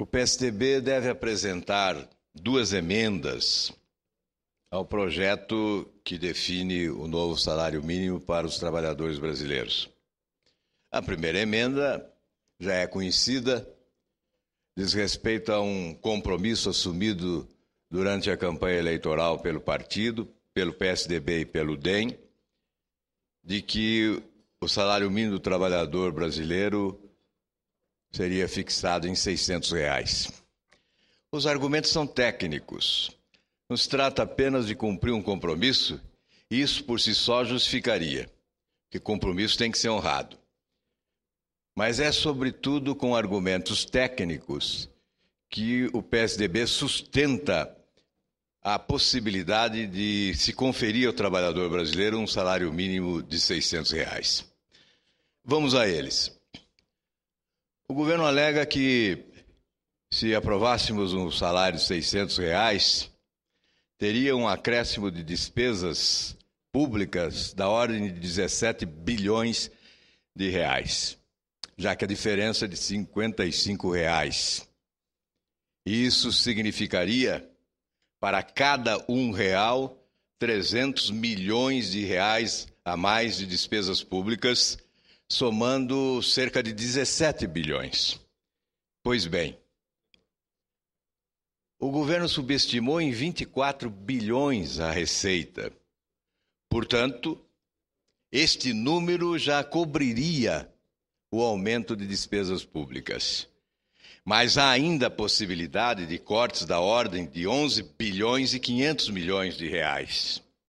O PSDB deve apresentar duas emendas ao projeto que define o novo salário mínimo para os trabalhadores brasileiros. A primeira emenda já é conhecida, diz respeito a um compromisso assumido durante a campanha eleitoral pelo partido, pelo PSDB e pelo DEM, de que o salário mínimo do trabalhador brasileiro seria fixado em 600 reais. Os argumentos são técnicos. Não se trata apenas de cumprir um compromisso e isso por si só justificaria, que compromisso tem que ser honrado. Mas é sobretudo com argumentos técnicos que o PSDB sustenta a possibilidade de se conferir ao trabalhador brasileiro um salário mínimo de 600 reais. Vamos a eles. O governo alega que se aprovássemos um salário de 600 reais, teria um acréscimo de despesas públicas da ordem de 17 bilhões de reais, já que a diferença é de 55 reais. Isso significaria para cada um real, 300 milhões de reais a mais de despesas públicas, somando cerca de 17 bilhões. Pois bem, o governo subestimou em 24 bilhões a receita. Portanto, este número já cobriria o aumento de despesas públicas. Mas há ainda a possibilidade de cortes da ordem de 11 bilhões e 500 milhões de reais.